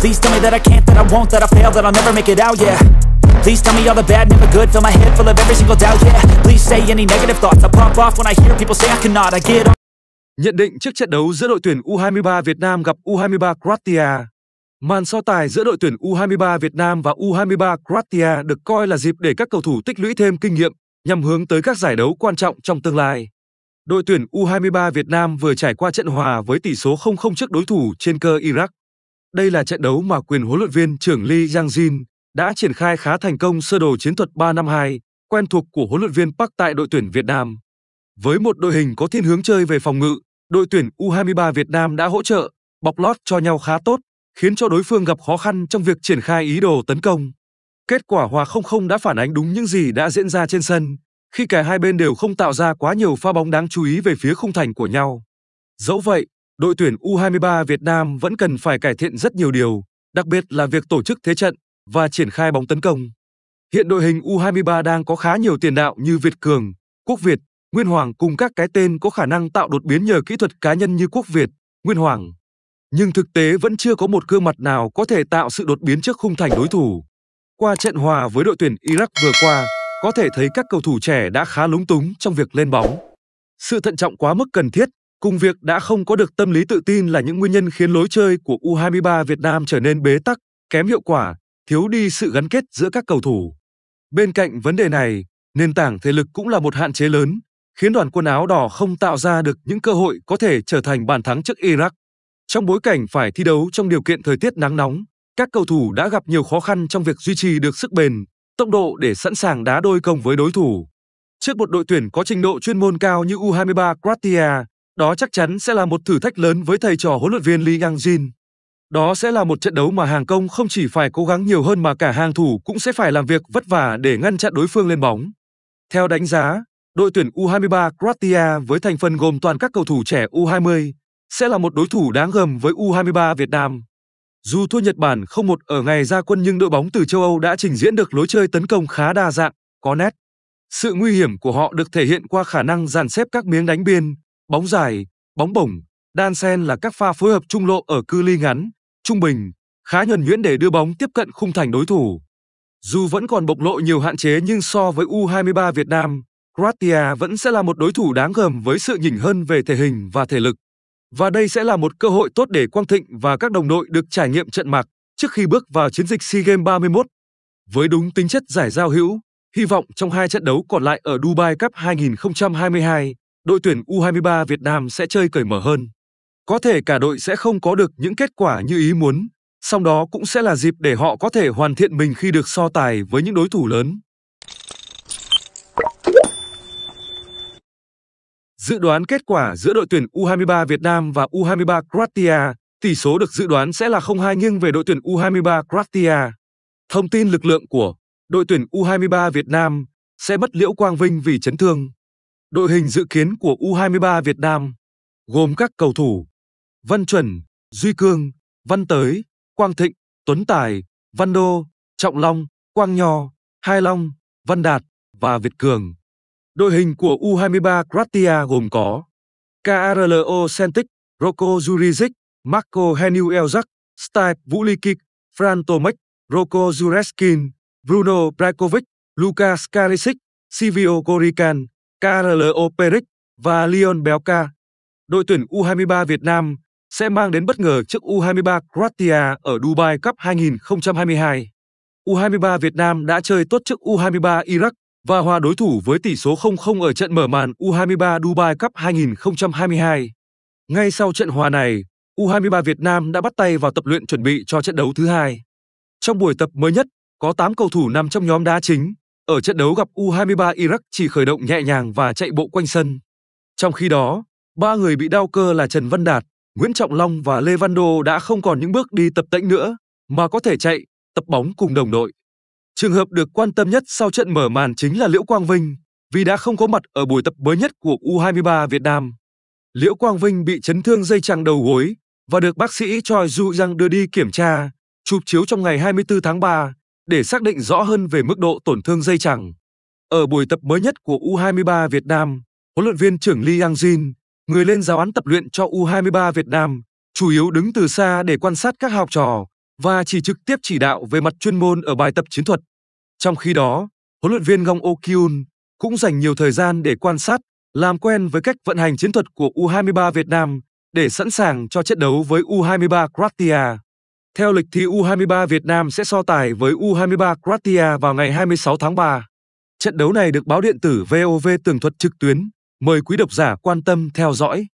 Please tell me that I can't, that I won't, that I fail, that I'll never make it out, yeah Please tell me all the bad, never good Fill my head full of every single doubt, yeah Please say any negative thoughts I pop off when I hear people say I cannot I get on Nhận định trước trận đấu giữa đội tuyển U23 Việt Nam gặp U23 Croatia Màn so tài giữa đội tuyển U23 Việt Nam và U23 Croatia được coi là dịp để các cầu thủ tích lũy thêm kinh nghiệm nhằm hướng tới các giải đấu quan trọng trong tương lai. Đội tuyển U23 Việt Nam vừa trải qua trận hòa với tỷ số 0-0 trước đối thủ trên cơ Iraq. Đây là trận đấu mà quyền huấn luyện viên trưởng Lee Yang-jin đã triển khai khá thành công sơ đồ chiến thuật 3-5-2 quen thuộc của huấn luyện viên Park tại đội tuyển Việt Nam. Với một đội hình có thiên hướng chơi về phòng ngự, đội tuyển U23 Việt Nam đã hỗ trợ, bọc lót cho nhau khá tốt, khiến cho đối phương gặp khó khăn trong việc triển khai ý đồ tấn công. Kết quả hòa 0-0 đã phản ánh đúng những gì đã diễn ra trên sân, khi cả hai bên đều không tạo ra quá nhiều pha bóng đáng chú ý về phía khung thành của nhau. Dẫu vậy, đội tuyển U23 Việt Nam vẫn cần phải cải thiện rất nhiều điều, đặc biệt là việc tổ chức thế trận và triển khai bóng tấn công. Hiện đội hình U23 đang có khá nhiều tiền đạo như Việt Cường, Quốc Việt, Nguyên Hoàng cùng các cái tên có khả năng tạo đột biến nhờ kỹ thuật cá nhân như Quốc Việt, Nguyên Hoàng. Nhưng thực tế vẫn chưa có một gương mặt nào có thể tạo sự đột biến trước khung thành đối thủ. Qua trận hòa với đội tuyển Iraq vừa qua, có thể thấy các cầu thủ trẻ đã khá lúng túng trong việc lên bóng. Sự thận trọng quá mức cần thiết Cùng việc đã không có được tâm lý tự tin là những nguyên nhân khiến lối chơi của U23 Việt Nam trở nên bế tắc, kém hiệu quả, thiếu đi sự gắn kết giữa các cầu thủ. Bên cạnh vấn đề này, nền tảng thể lực cũng là một hạn chế lớn, khiến đoàn quân áo đỏ không tạo ra được những cơ hội có thể trở thành bàn thắng trước Iraq. Trong bối cảnh phải thi đấu trong điều kiện thời tiết nắng nóng, các cầu thủ đã gặp nhiều khó khăn trong việc duy trì được sức bền, tốc độ để sẵn sàng đá đôi công với đối thủ. Trước một đội tuyển có trình độ chuyên môn cao như U23 Croatia, đó chắc chắn sẽ là một thử thách lớn với thầy trò huấn luyện viên Lee Gang-jin. Đó sẽ là một trận đấu mà hàng công không chỉ phải cố gắng nhiều hơn mà cả hàng thủ cũng sẽ phải làm việc vất vả để ngăn chặn đối phương lên bóng. Theo đánh giá, đội tuyển U23 Croatia với thành phần gồm toàn các cầu thủ trẻ U20 sẽ là một đối thủ đáng gầm với U23 Việt Nam. Dù thua Nhật Bản 0-1 ở ngày ra quân nhưng đội bóng từ châu Âu đã trình diễn được lối chơi tấn công khá đa dạng, có nét. Sự nguy hiểm của họ được thể hiện qua khả năng dàn xếp các miếng đánh biên, bóng dài, bóng bổng, đan sen là các pha phối hợp trung lộ ở cư ly ngắn, trung bình, khá nhuần nhuyễn để đưa bóng tiếp cận khung thành đối thủ. Dù vẫn còn bộc lộ nhiều hạn chế nhưng so với U23 Việt Nam, Croatia vẫn sẽ là một đối thủ đáng gờm với sự nhỉnh hơn về thể hình và thể lực. Và đây sẽ là một cơ hội tốt để Quang Thịnh và các đồng đội được trải nghiệm trận mạc trước khi bước vào chiến dịch SEA Games 31. Với đúng tính chất giải giao hữu, hy vọng trong hai trận đấu còn lại ở Dubai Cup 2022, đội tuyển U23 Việt Nam sẽ chơi cởi mở hơn. Có thể cả đội sẽ không có được những kết quả như ý muốn, song đó cũng sẽ là dịp để họ có thể hoàn thiện mình khi được so tài với những đối thủ lớn. Dự đoán kết quả giữa đội tuyển U23 Việt Nam và U23 Croatia, tỷ số được dự đoán sẽ là 0-2 nghiêng về đội tuyển U23 Croatia. Thông tin lực lượng của đội tuyển U23 Việt Nam sẽ mất Liễu Quang Vinh vì chấn thương. Đội hình dự kiến của U23 Việt Nam gồm các cầu thủ Văn Chuẩn, Duy Cương, Văn Tới, Quang Thịnh, Tuấn Tài, Văn Đô, Trọng Long, Quang Nho, Hai Long, Văn Đạt và Việt Cường. Đội hình của U23 Croatia gồm có Karlo Sentic, Roko Juricic, Marko Heniu Eljak, Stipe Vulikic, Fran Tomek, Roko Jureskin, Bruno Brajkovic, Lukas Karisic, Silvio Gorican, Karlo Peric và Leon Belka. Đội tuyển U23 Việt Nam sẽ mang đến bất ngờ trước U23 Croatia ở Dubai Cup 2022. U23 Việt Nam đã chơi tốt trước U23 Iraq và hòa đối thủ với tỷ số 0-0 ở trận mở màn U23 Dubai Cup 2022. Ngay sau trận hòa này, U23 Việt Nam đã bắt tay vào tập luyện chuẩn bị cho trận đấu thứ hai. Trong buổi tập mới nhất, có 8 cầu thủ nằm trong nhóm đá chính, ở trận đấu gặp U23 Iraq chỉ khởi động nhẹ nhàng và chạy bộ quanh sân. Trong khi đó, ba người bị đau cơ là Trần Văn Đạt, Nguyễn Trọng Long và Lê Văn Đô đã không còn những bước đi tập tễnh nữa mà có thể chạy, tập bóng cùng đồng đội. Trường hợp được quan tâm nhất sau trận mở màn chính là Liễu Quang Vinh vì đã không có mặt ở buổi tập mới nhất của U23 Việt Nam. Liễu Quang Vinh bị chấn thương dây chằng đầu gối và được bác sĩ Choi Ju Yang đưa đi kiểm tra, chụp chiếu trong ngày 24 tháng 3 để xác định rõ hơn về mức độ tổn thương dây chẳng. Ở buổi tập mới nhất của U23 Việt Nam, huấn luyện viên trưởng Lee Yang Jin, người lên giáo án tập luyện cho U23 Việt Nam, chủ yếu đứng từ xa để quan sát các học trò và chỉ trực tiếp chỉ đạo về mặt chuyên môn ở bài tập chiến thuật. Trong khi đó, huấn luyện viên Gong Okyun cũng dành nhiều thời gian để quan sát, làm quen với cách vận hành chiến thuật của U23 Việt Nam để sẵn sàng cho trận đấu với U23 Croatia. Theo lịch thì U23 Việt Nam sẽ so tài với U23 Croatia vào ngày 26 tháng 3. Trận đấu này được báo điện tử VOV tường thuật trực tuyến. Mời quý độc giả quan tâm theo dõi.